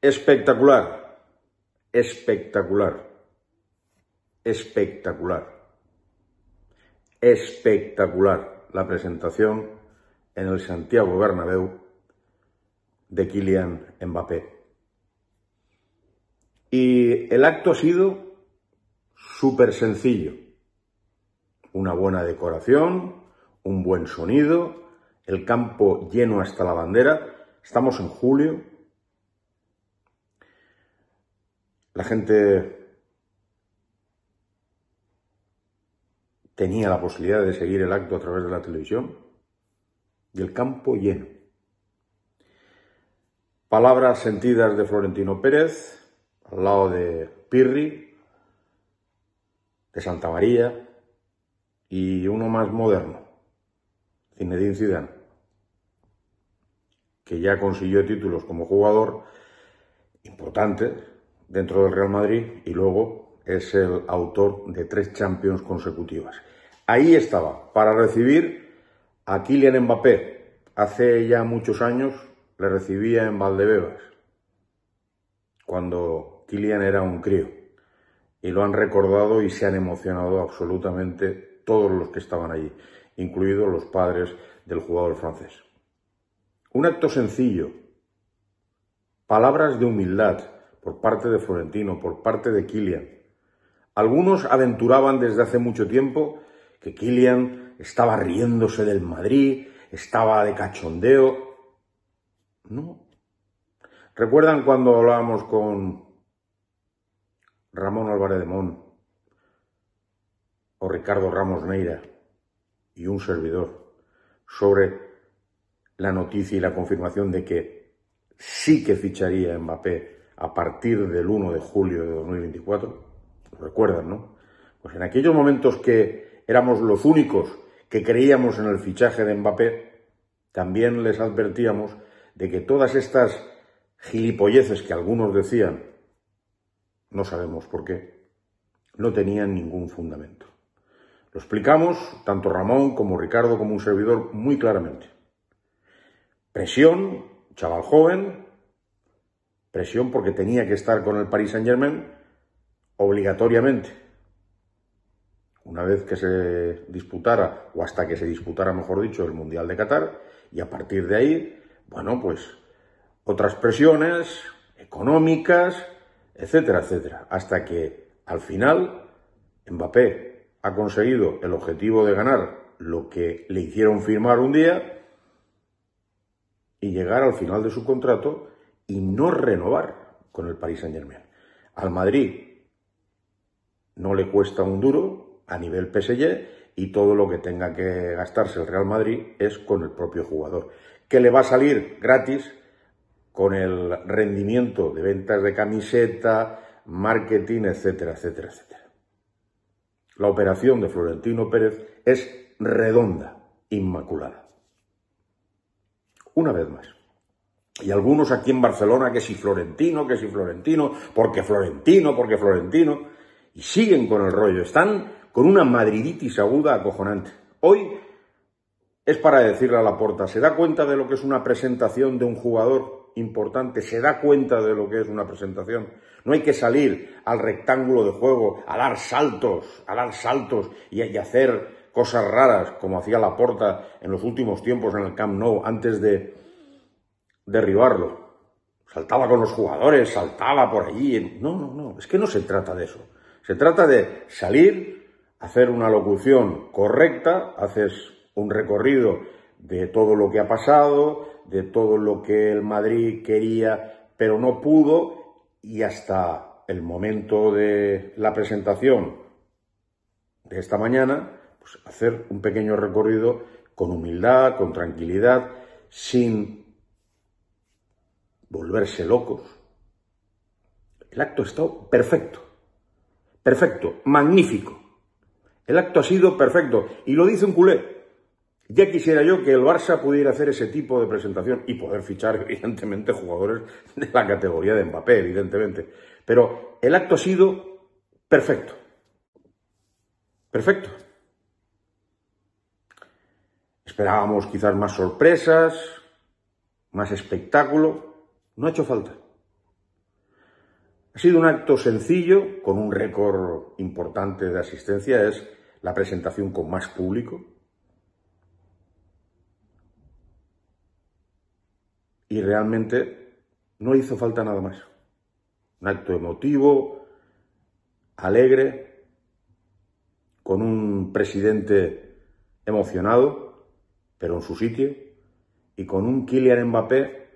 Espectacular, espectacular, espectacular, espectacular la presentación en el Santiago Bernabéu de Kylian Mbappé. Y el acto ha sido súper sencillo. Una buena decoración, un buen sonido, el campo lleno hasta la bandera. Estamos en julio, La gente tenía la posibilidad de seguir el acto a través de la televisión y el campo lleno. Palabras sentidas de Florentino Pérez al lado de Pirri, de Santa María y uno más moderno, Zinedine Zidane, que ya consiguió títulos como jugador importante dentro del Real Madrid y luego es el autor de tres Champions consecutivas. Ahí estaba, para recibir a Kylian Mbappé. Hace ya muchos años le recibía en Valdebebas, cuando Kylian era un crío. Y lo han recordado y se han emocionado absolutamente todos los que estaban allí, incluidos los padres del jugador francés. Un acto sencillo, palabras de humildad, por parte de Florentino, por parte de Kilian. Algunos aventuraban desde hace mucho tiempo que Kilian estaba riéndose del Madrid, estaba de cachondeo. No. ¿Recuerdan cuando hablábamos con Ramón Álvarez de Mon o Ricardo Ramos Neira y un servidor sobre la noticia y la confirmación de que sí que ficharía Mbappé a partir del 1 de julio de 2024. Lo recuerdan, ¿no? Pues en aquellos momentos que éramos los únicos que creíamos en el fichaje de Mbappé, también les advertíamos de que todas estas gilipolleces que algunos decían, no sabemos por qué, no tenían ningún fundamento. Lo explicamos, tanto Ramón como Ricardo como un servidor, muy claramente. Presión, chaval joven, presión porque tenía que estar con el Paris Saint-Germain obligatoriamente. Una vez que se disputara, o hasta que se disputara, mejor dicho, el Mundial de Qatar, y a partir de ahí, bueno, pues otras presiones económicas, etcétera, etcétera, hasta que al final Mbappé ha conseguido el objetivo de ganar lo que le hicieron firmar un día y llegar al final de su contrato y no renovar con el Paris Saint Germain. Al Madrid no le cuesta un duro a nivel PSG y todo lo que tenga que gastarse el Real Madrid es con el propio jugador, que le va a salir gratis con el rendimiento de ventas de camiseta, marketing, etcétera, etcétera, etcétera. La operación de Florentino Pérez es redonda, inmaculada. Una vez más. Y algunos aquí en Barcelona que si Florentino, que si Florentino, porque Florentino, porque Florentino. Y siguen con el rollo. Están con una madriditis aguda acojonante. Hoy es para decirle a Laporta, ¿se da cuenta de lo que es una presentación de un jugador importante? ¿Se da cuenta de lo que es una presentación? No hay que salir al rectángulo de juego, a dar saltos, a dar saltos y, hacer cosas raras como hacía Laporta en los últimos tiempos en el Camp Nou antes de derribarlo. Saltaba con los jugadores, saltaba por allí. No, no, no. Es que no se trata de eso. Se trata de salir, hacer una locución correcta, haces un recorrido de todo lo que ha pasado, de todo lo que el Madrid quería pero no pudo y hasta el momento de la presentación de esta mañana, pues hacer un pequeño recorrido con humildad, con tranquilidad, sin volverse locos. El acto ha estado perfecto, perfecto, magnífico. El acto ha sido perfecto y lo dice un culé. Ya quisiera yo que el Barça pudiera hacer ese tipo de presentación y poder fichar, evidentemente, jugadores de la categoría de Mbappé, evidentemente. Pero el acto ha sido perfecto. Perfecto. Esperábamos quizás más sorpresas, más espectáculo, no ha hecho falta. Ha sido un acto sencillo, con un récord importante de asistencia, es la presentación con más público. Y realmente no hizo falta nada más. Un acto emotivo, alegre, con un presidente emocionado, pero en su sitio, y con un Kylian Mbappé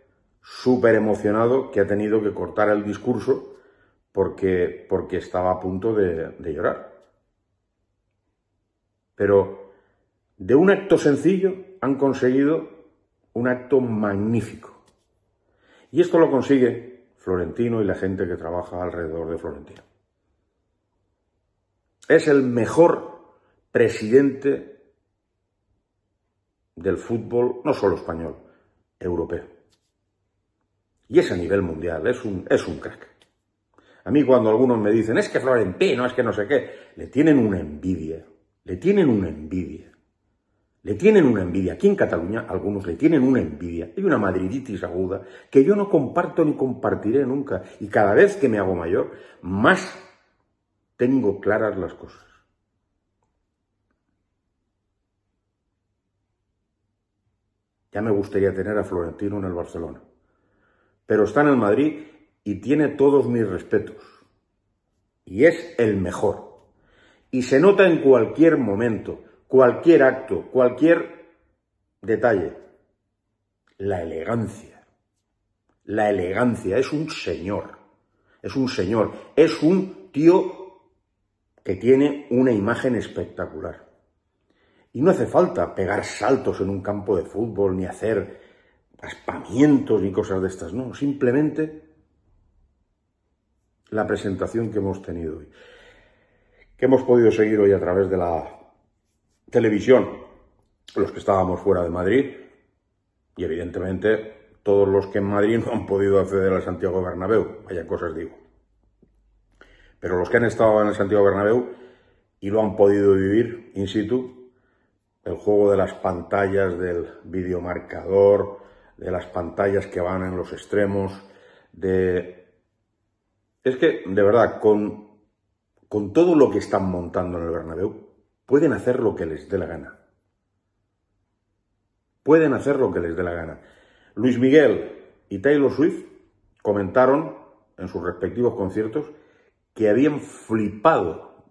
súper emocionado que ha tenido que cortar el discurso porque, estaba a punto de llorar. Pero de un acto sencillo han conseguido un acto magnífico. Y esto lo consigue Florentino y la gente que trabaja alrededor de Florentino. Es el mejor presidente del fútbol, no solo español, europeo. Y es a nivel mundial, es un, es un crack. A mí cuando algunos me dicen, es que Florentino, es que no sé qué, le tienen una envidia, le tienen una envidia, le tienen una envidia. Aquí en Cataluña algunos le tienen una envidia. Hay una madriditis aguda que yo no comparto ni compartiré nunca. Y cada vez que me hago mayor, más tengo claras las cosas. Ya me gustaría tener a Florentino en el Barcelona pero está en el Madrid y tiene todos mis respetos. Y es el mejor. Y se nota en cualquier momento, cualquier acto, cualquier detalle. La elegancia. La elegancia. Es un señor. Es un señor. Es un tío que tiene una imagen espectacular. Y no hace falta pegar saltos en un campo de fútbol ni hacer ...aspamientos ni cosas de estas, no, simplemente la presentación que hemos tenido hoy, que hemos podido seguir hoy a través de la televisión, los que estábamos fuera de Madrid, y evidentemente todos los que en Madrid no han podido acceder al Santiago Bernabéu, vaya cosas digo. Pero los que han estado en el Santiago Bernabéu y lo han podido vivir in situ, el juego de las pantallas, del videomarcador, de las pantallas que van en los extremos, de... Es que, de verdad, con, con todo lo que están montando en el Bernabéu, pueden hacer lo que les dé la gana. Pueden hacer lo que les dé la gana. Luis Miguel y Taylor Swift comentaron en sus respectivos conciertos que habían flipado,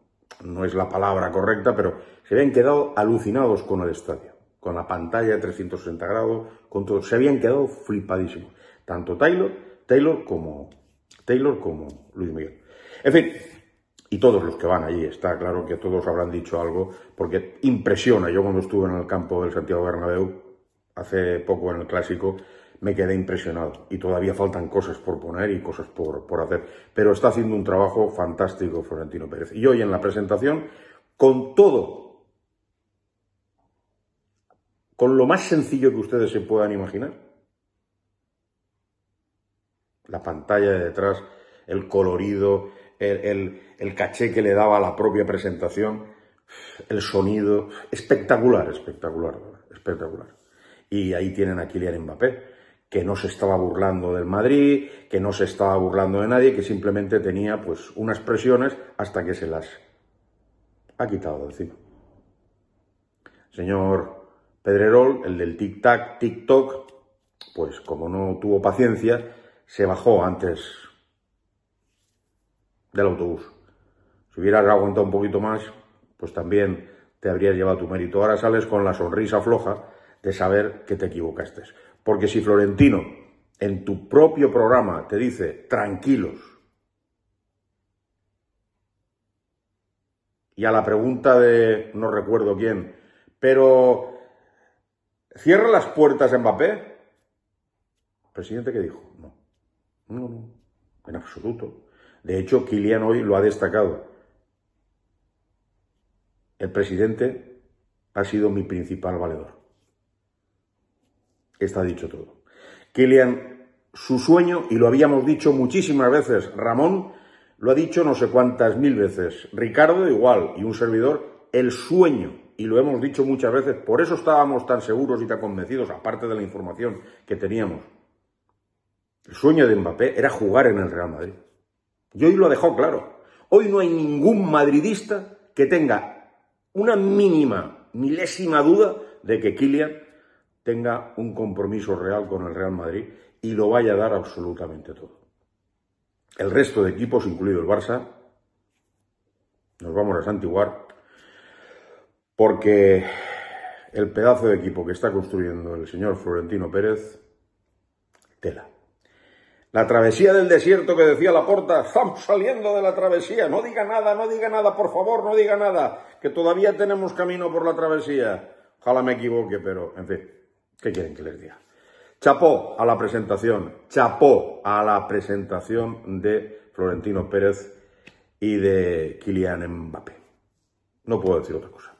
no es la palabra correcta, pero se habían quedado alucinados con el estadio con la pantalla de 360 grados, con todo. Se habían quedado flipadísimos, tanto Taylor, Taylor como, Taylor como Luis Miguel. En fin, y todos los que van allí, está claro que todos habrán dicho algo, porque impresiona. Yo cuando estuve en el campo del Santiago Bernabéu, hace poco en el Clásico, me quedé impresionado. Y todavía faltan cosas por poner y cosas por, por hacer. Pero está haciendo un trabajo fantástico Florentino Pérez. Y hoy en la presentación, con todo con lo más sencillo que ustedes se puedan imaginar. La pantalla de detrás, el colorido, el, caché que le daba a la propia presentación, el sonido, espectacular, espectacular, espectacular. Y ahí tienen a Kylian Mbappé, que no se estaba burlando del Madrid, que no se estaba burlando de nadie, que simplemente tenía pues unas presiones hasta que se las ha quitado de encima. Señor Pedrerol, el del tic-tac, tic-toc, pues como no tuvo paciencia, se bajó antes del autobús. Si hubieras aguantado un poquito más, pues también te habrías llevado tu mérito. Ahora sales con la sonrisa floja de saber que te equivocaste. Porque si Florentino en tu propio programa te dice tranquilos, y a la pregunta de no recuerdo quién, pero ¿Cierra las puertas en Mbappé? ¿El presidente qué dijo? No. No, no. En absoluto. De hecho, Kilian hoy lo ha destacado. El presidente ha sido mi principal valedor. Está dicho todo. Kilian, su sueño, y lo habíamos dicho muchísimas veces, Ramón lo ha dicho no sé cuántas mil veces, Ricardo igual, y un servidor, el sueño y lo hemos dicho muchas veces, por eso estábamos tan seguros y tan convencidos, aparte de la información que teníamos. El sueño de Mbappé era jugar en el Real Madrid. Y hoy lo dejó claro. Hoy no hay ningún madridista que tenga una mínima, milésima duda de que Kylian tenga un compromiso real con el Real Madrid y lo vaya a dar absolutamente todo. El resto de equipos, incluido el Barça, nos vamos a santiguar porque el pedazo de equipo que está construyendo el señor Florentino Pérez, tela. La travesía del desierto que decía Laporta, estamos saliendo de la travesía, no diga nada, no diga nada, por favor, no diga nada, que todavía tenemos camino por la travesía. Ojalá me equivoque, pero, en fin, ¿qué quieren que les diga? Chapó a la presentación, chapó a la presentación de Florentino Pérez y de Kilian Mbappé. No puedo decir otra cosa.